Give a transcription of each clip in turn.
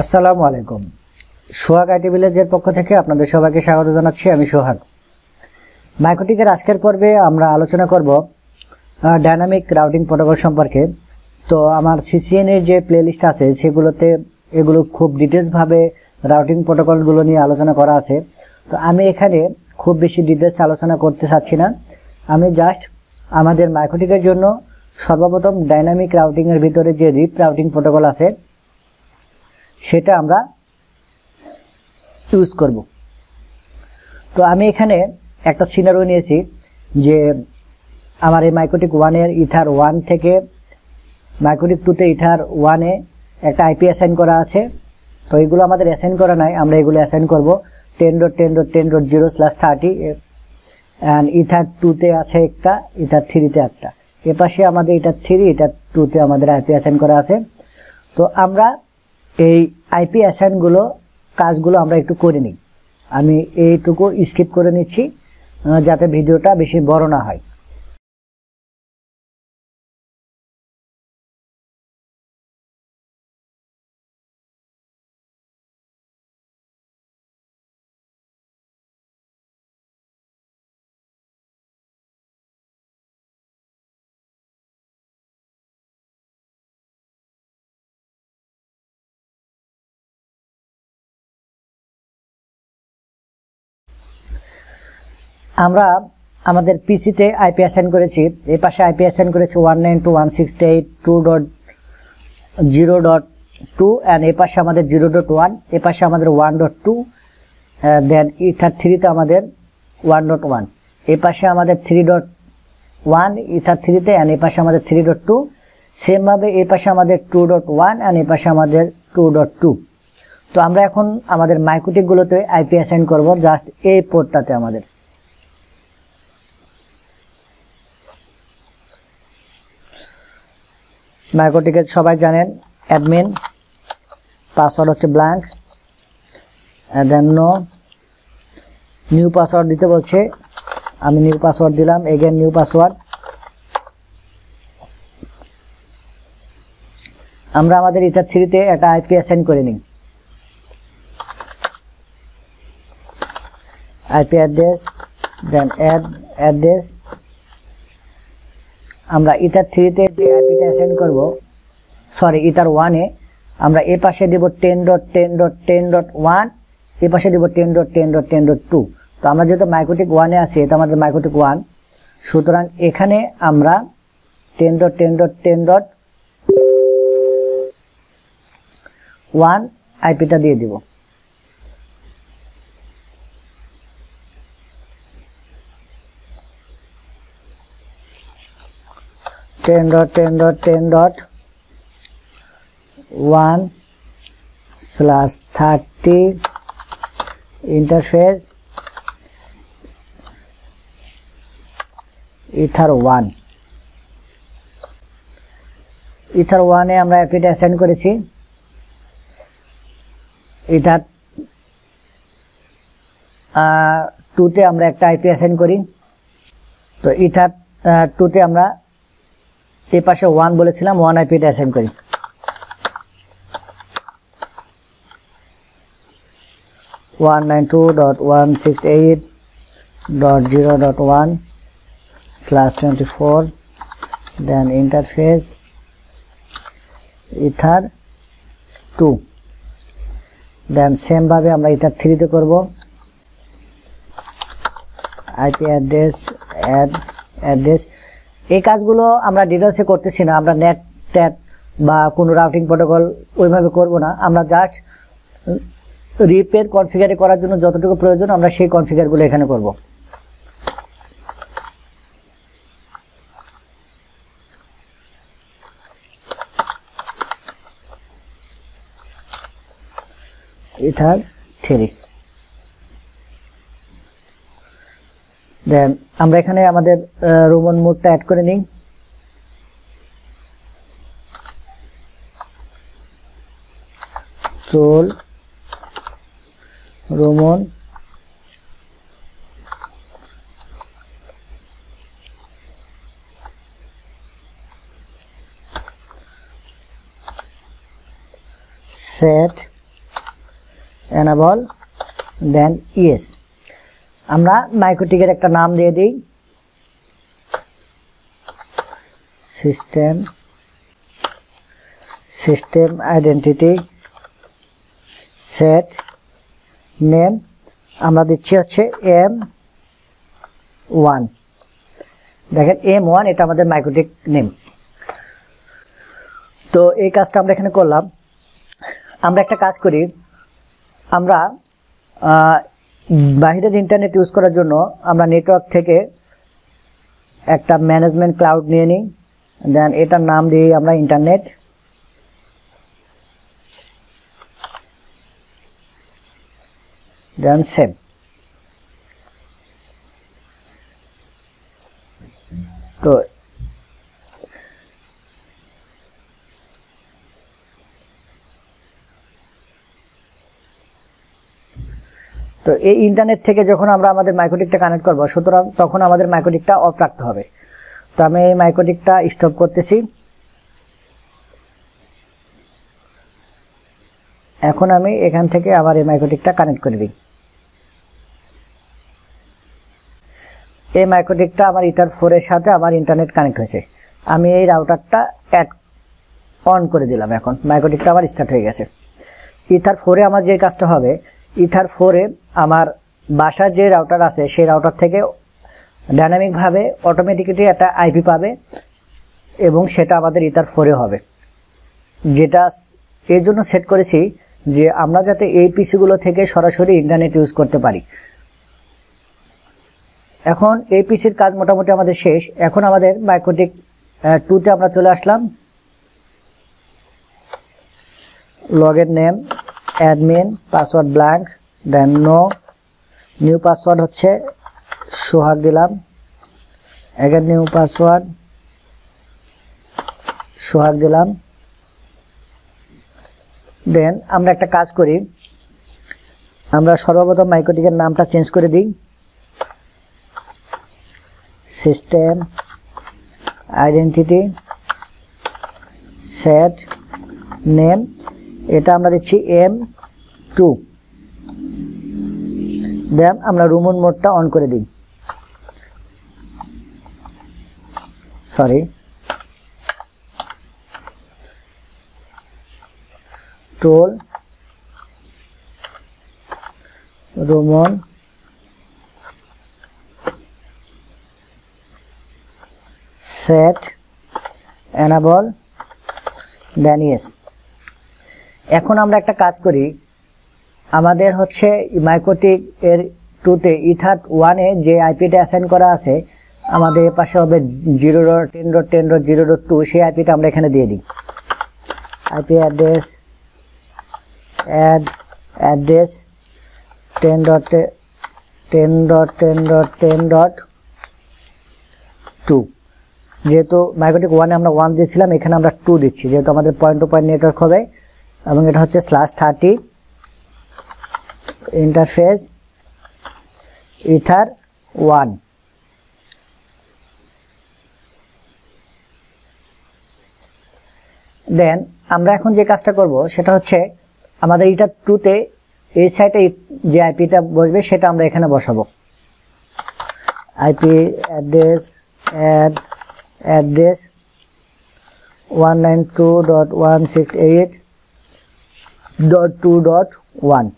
আসসালামু আলাইকুম সোহাগ আইটি ভিলেজের পক্ষ থেকে আপনাদের সবাইকে স্বাগত জানাচ্ছি আমি সোহাগ মাইক্রোটিকের আজকের পর্বে আমরা আলোচনা করব ডাইনামিক রাউটিং প্রোটোকল সম্পর্কে তো আমার সিসিএনের যে প্লেলিস্ট আছে সেগুলোতে এগুলো খুব ডিটেলসভাবে রাউটিং প্রোটোকলগুলো নিয়ে আলোচনা করা আছে তো আমি এখানে খুব বেশি ডিটেলস আলোচনা করতে চাচ্ছি না আমি জাস্ট আমাদের মাইক্রোটিকের জন্য সর্বপ্রথম ডাইনামিক রাউটিংয়ের ভিতরে যে রিপ রাউটিং প্রোটোকল আছে সেটা আমরা ইউজ করব তো আমি এখানে একটা সিনারও নিয়েছি যে আমার এই মাইক্রোটিক ওয়ানের ইথার ওয়ান থেকে মাইক্রোটিক টুতে ইথার ওয়ানে একটা আইপি অ্যাসাইন করা আছে তো এগুলো আমাদের অ্যাসাইন করা নাই আমরা এগুলো অ্যাসাইন করব ten dot ten dot ten dot zero slash thirty and ether টুতে আছে একটা ইথার থ্রিতে একটা এপাশে আমাদের এটা থ্রি এটা টুতে আমাদের আইপি অ্যাসাইন করা আছে তো আমরা এই আইপি অ্যাসাইনগুলো কাজগুলো আমরা একটু করে নিই আমি এইটুকু স্কিপ করে নিচ্ছি যাতে ভিডিওটা বেশি বড় না হয় আমরা আমাদের পিসিতে আইপি অ্যাসাইন করেছি এই পাশে আইপি অ্যাসাইন করেছি one nine two one six eight two dot zero dot two and এ পাশে আমাদের জিরো ডট ওয়ান এ পাশে আমাদের one dot two then ether থ্রিতে আমাদের ওয়ান ডট ওয়ান এ পাশে আমাদের থ্রি ডট ওয়ান ইথার থ্রিতে অ্যান্ড এ পাশে আমাদের থ্রি ডট টু সেমভাবে এ পাশে আমাদের টু ডট ওয়ান অ্যান্ড এ পাশে আমাদের টু ডট টু তো আমরা এখন আমাদের মাইকোটিকগুলোতে আইপি অ্যাসাইন করবো জাস্ট এই পোর্টটাতে আমাদের মাইক্রোটিকেট সবাই জানেন অ্যাডমিন পাসওয়ার্ড হচ্ছে blank then no new password দিতে বলছে আমি নিউ পাসওয়ার্ড দিলাম এগেন নিউ পাসওয়ার্ড আমরা আমাদের ইথার থ্রিতে একটা আইপি অ্যাসাইন করে নিই IP address then add address আমরা ইথার থ্রিতে যে আইপিটা অ্যাসেন্ড করব সরি ইথার ওয়ানে আমরা এ পাশে দেব ten dot ten dot ten dot one এ পাশে দেব ten dot ten dot ten dot two তো আমরা যেহেতু মাইক্রোটিক ওয়ানে আছি এটা আমাদের মাইক্রোটিক ওয়ান সুতরাং এখানে আমরা ten dot ten dot ten dot one আইপিটা দিয়ে দেবো 10 dot 10 dot 10 dot 1 slash 30 interface ether 1 ether 1 এ আমরা অ্যাপলিটা অ্যাসেন্ড করেছি ether 2 তে আমরা একটা আইপি অ্যাসেন্ড করি তো ether 2 তে আমরা পাশে ওয়ান বলেছিলাম ওয়ান আই পিটা অ্যাসাইন করি one nine two dot one six eight dot zero dot one twenty four then interface two then সেমভাবে আমরা ইথার থ্রিতে করব আইপি অ্যাড্রেস অ্যাড অ্যাড্রেস এই কাজগুলো আমরা ডিটেলসে করতেছি না আমরা নেট ট্যাট বা কোনো রাউটিং প্রোটোকল ওইভাবে করব না আমরা জাস্ট রিপের কনফিগারে করার জন্য যতটুকু প্রয়োজন আমরা সেই কনফিগারগুলো এখানে করব এটার থ্রি দেন আমরা এখানে আমাদের রোমান মোডটা অ্যাড করে নিই tool RoMON set enable then yes আমরা মাইক্রোটিকের একটা নাম দিয়ে দিই system system identity set name আমরা দিচ্ছি হচ্ছে এম ওয়ান দেখেন এম ওয়ান এটা আমাদের মাইক্রোটিক নেম তো এই কাজটা আমরা এখানে করলাম আমরা একটা কাজ করি আমরা বাহিরের ইন্টারনেট ইউজ করার জন্য আমরা নেটওয়ার্ক থেকে একটা ম্যানেজমেন্ট ক্লাউড নিয়ে নিই দেন এটার নাম দিই আমরা ইন্টারনেট দেন সেভ তো তো এই ইন্টারনেট থেকে যখন আমরা আমাদের মাইক্রোটিকটা কানেক্ট করবো সুতরাং তখন আমাদের মাইক্রোটিকটা অফ রাখতে হবে তো আমি এই মাইক্রোটিকটা স্টপ করতেছি এখন আমি এখান থেকে আবার এই মাইক্রোটিকটা কানেক্ট করে দিই এই মাইক্রোটিকটা আমার ইটার ফোরের সাথে আমার ইন্টারনেট কানেক্ট হয়েছে আমি এই রাউটারটা অ্যাড অন করে দিলাম এখন মাইক্রোটিকটা আমার স্টার্ট হয়ে গেছে ইথার ফোরে আমার যে কাজটা হবে ইথার ফোরে আমার বাসার যে রাউটার আছে সেই রাউটার থেকে ডাইনামিকভাবে অটোমেটিকলি একটা আইপি পাবে এবং সেটা আমাদের ইথার ফোরে হবে যেটা এর জন্য সেট করেছি যে আমরা যাতে এই পিসিগুলো থেকে সরাসরি ইন্টারনেট ইউজ করতে পারি এখন এই পিসির কাজ মোটামুটি আমাদের শেষ এখন আমাদের মাইক্রোটিক টুতে আমরা চলে আসলাম লগের name admin password blank then no new password হচ্ছে সোহাগ দিলাম এগেন নিউ পাসওয়ার্ড সোহাগ দিলাম দেন আমরা একটা কাজ করি আমরা সর্বপ্রথম মাইক্রোটিকের নামটা চেঞ্জ করে দিই সিস্টেম আইডেন্টিটি সেট নেম এটা আমরা দিচ্ছি এম টু দেন আমরা রুমন মোডটা অন করে দিই sorry tool RoMON set enable then এখন আমরা একটা কাজ করি আমাদের হচ্ছে মাইকোটিক এর টুতে ইথার্ট ওয়ানে যে আইপিটা অ্যাসাইন করা আছে আমাদের পাশে হবে zero dot ten dot ten dot zero dot two সেই আইপিটা আমরা এখানে দিয়ে দিই IP address add address ten dot ten dot ten dot ten dot two যেহেতু মাইকোটিক ওয়ানে আমরা ওয়ান দিয়েছিলাম এখানে আমরা টু দিচ্ছি যেহেতু আমাদের পয়েন্ট টু পয়েন্ট নেটওয়ার্ক হবে এবং এটা হচ্ছে slash thirty interface ether one then আমরা এখন যে কাজটা করব সেটা হচ্ছে আমাদের ইটার টুতে এই সাইটে যে আইপিটা বসবে সেটা আমরা এখানে বসাবো IP address add address one nine two dot one six eight dot 2 dot 1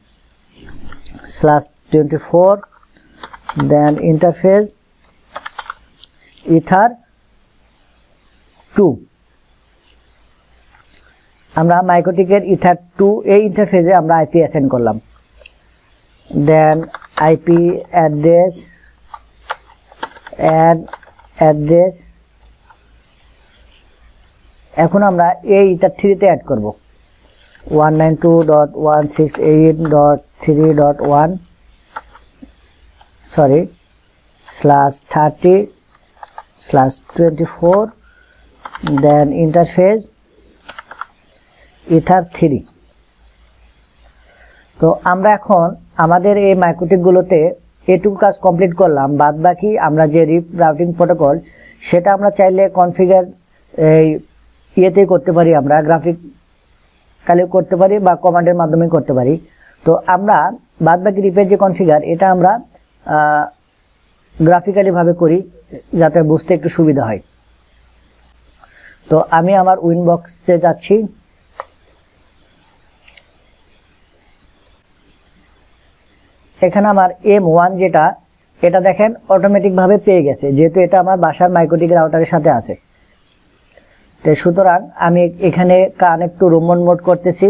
slash 24 then interface ether 2 আমরা মাইক্রোটিকের ইথার টু এই ইন্টারফেসে আমরা আইপি অ্যাসেন্ড করলাম then IP address add address এখন আমরা এই ইথার থ্রিতে অ্যাড করবো 192.168.3.1 sorry slash 30 slash 24 then interface ether 3 তো আমরা এখন আমাদের এই মাইক্রোটিকগুলোতে এটুকু কাজ কমপ্লিট করলাম বাদ বাকি আমরা যে রিপ রাউটিং প্রোটোকল সেটা আমরা চাইলে কনফিগার এই ইয়েতেই করতে পারি আমরা গ্রাফিক কালেও করতে পারি বা কমান্ডের মাধ্যমে করতে পারি তো আমরা বাদ বাকি রিপেয়ার যে কনফিগার এটা আমরা গ্রাফিক্যালিভাবে করি যাতে বুঝতে একটু সুবিধা হয় তো আমি আমার উইনবক্সে যাচ্ছি এখানে আমার এম ওয়ান যেটা এটা দেখেন অটোমেটিকভাবে পেয়ে গেছে যেহেতু এটা আমার বাসার মাইক্রোটিক রাউটারের সাথে আছে তো সুতরাং আমি এখানে কান একটু রোমন মোড করতেছি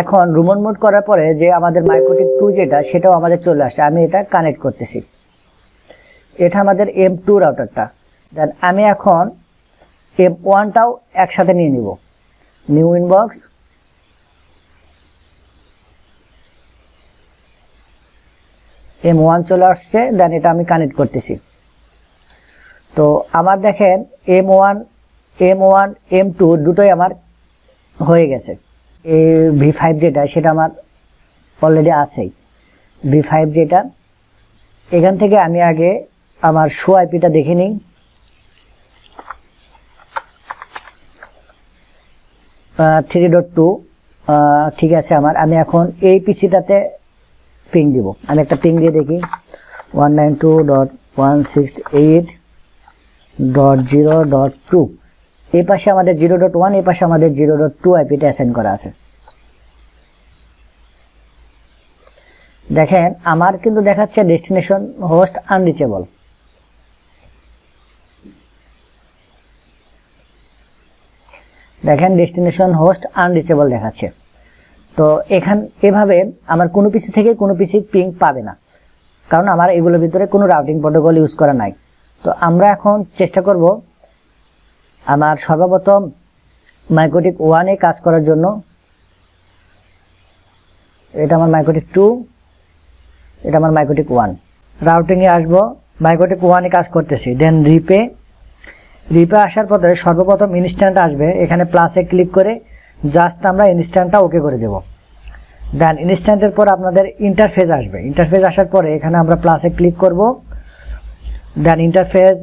এখন রোমন মোড করার পরে যে আমাদের মাইক্রোটিক টু যেটা সেটাও আমাদের চলে আসে আমি এটা কানেক্ট করতেছি এটা আমাদের এম টু রাউটারটা দেন আমি এখন এম ওয়ানটাও একসাথে নিয়ে নিব নিউ ইনবক্স এম ওয়ান চলে আসছে দেন এটা আমি কানেক্ট করতেছি তো আমার দেখেন M one M one M two দুটোই আমার হয়ে গেছে এ ভি ফাইভ যেটা সেটা আমার অলরেডি আছেই ভি ফাইভ যেটা এখান থেকে আমি আগে আমার শো আইপিটা দেখে নিই থ্রি ডট টু ঠিক আছে আমার আমি এখন এই পিসিটাতে পিং দিব আমি একটা পিং দিয়ে দেখি one nine two dot one six eight dot zero dot two এই পাশে আমাদের জিরো ডট ওয়ান এ পাশে আমাদের জিরো ডট টু আইপিটা অ্যাসেন্ড করা আছে দেখেন আমার কিন্তু দেখাচ্ছে ডেস্টিনেশন হোস্ট আনরিচেবল দেখেন ডেস্টিনেশন হোস্ট আনরিচেবল দেখাচ্ছে তো এখান এভাবে আমার কোনো পিসি থেকে কোনো পিসি পিঙ্ক পাবে না কারণ আমার এগুলোর ভিতরে কোনো রাউটিং প্রোটোকল ইউজ করা নাই তো আমরা এখন চেষ্টা করব আমার সর্বপ্রথম মাইক্রোটিক ওয়ানে কাজ করার জন্য এটা আমার মাইক্রোটিক টু এটা আমার মাইক্রোটিক ওয়ান রাউটিংয়ে আসব মাইক্রোটিক ওয়ানে কাজ করতেছি দেন রিপে রিপে আসার পরে সর্বপ্রথম ইনস্ট্যান্ট আসবে এখানে প্লাসে ক্লিক করে জাস্ট আমরা ইনস্ট্যান্টটা ওকে করে দেব দেন ইনস্ট্যান্টের পর আপনাদের ইন্টারফেস আসবে ইন্টারফেস আসার পরে এখানে আমরা প্লাসে ক্লিক করবো দেন ইন্টারফেস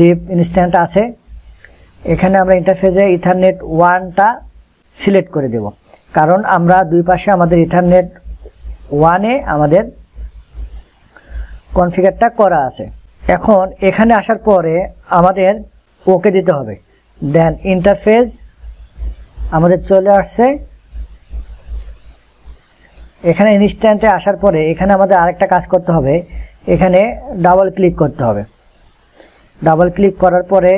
রিপ ইনস্ট্যান্ট আছে এখানে আমরা ইন্টারফেসে ইথারনেট ওয়ানটা সিলেক্ট করে দেব কারণ আমরা দুই পাশে আমাদের ইথারনেট ওয়ানে আমাদের কনফিগারটা করা আছে এখন এখানে আসার পরে আমাদের ওকে দিতে হবে দেন ইন্টারফেস আমাদের চলে আসছে এখানে ইনস্ট্যান্টে আসার পরে এখানে আমাদের আরেকটা কাজ করতে হবে এখানে ডাবল ক্লিক করতে হবে ডাবল ক্লিক করার পরে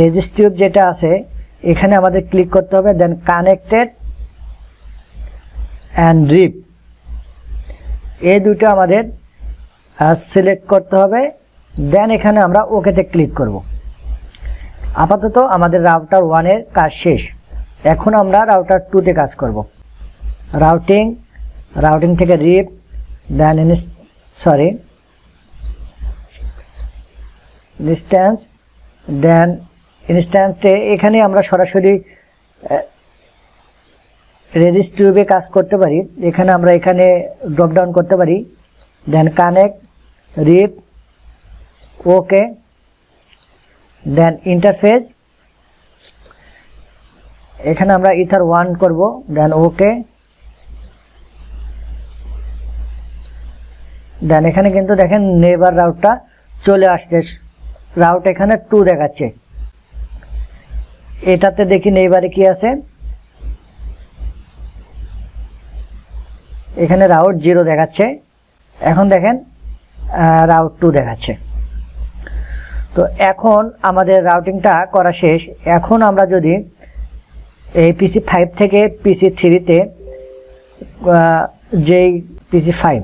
রেজিস্ট্রিউব যেটা আছে এখানে আমাদের ক্লিক করতে হবে দেন কানেক্টেড অ্যান্ড রিপ এই দুটো আমাদের সিলেক্ট করতে হবে দেন এখানে আমরা ওকেতে ক্লিক করব আপাতত আমাদের রাউটার ওয়ানের কাজ শেষ এখন আমরা রাউটার টুতে কাজ করব রাউটিং রাউটিং থেকে রিপ দেন সরি ডিস্ট্যান্স দেন ইনস্ট্যান্টে এখানে আমরা সরাসরি রেডিস টিউবে কাজ করতে পারি এখানে আমরা এখানে ড্রপ ডাউন করতে পারি দেন কানেক্ট রিপ ওকে দেন ইন্টারফেস এখানে আমরা ইথার ওয়ান করব দেন ওকে দেন এখানে কিন্তু দেখেন নেবার রাউটটা চলে আসছে রাউট এখানে টু দেখাচ্ছে এটাতে দেখি নেইবারে কি আছে এখানে রাউট জিরো দেখাচ্ছে এখন দেখেন রাউট টু দেখাচ্ছে তো এখন আমাদের রাউটিংটা করা শেষ এখন আমরা যদি এই পিসি ফাইভ থেকে পিসি থ্রিতে যেই পিসি ফাইভ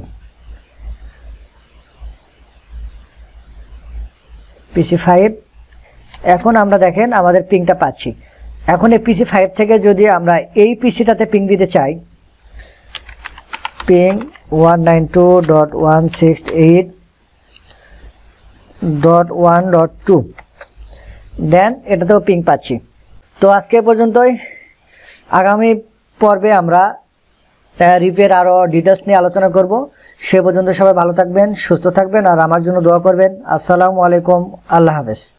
পিসি ফাইভ এখন আমরা দেখেন আমাদের পিংটা পাচ্ছি এখন এই পিসি ফাইভ থেকে যদি আমরা এই পিসিটাতে পিং দিতে চাই ping one nine two dot one six eight dot one dot two then এটাতেও পিং পাচ্ছি তো আজকে পর্যন্তই আগামী পর্বে আমরা রিপের আরও ডিটেলস নিয়ে আলোচনা করব সে পর্যন্ত সবাই ভালো থাকবেন সুস্থ থাকবেন আর আমার জন্য দোয়া করবেন আসসালামু আলাইকুম আল্লাহ হাফেজ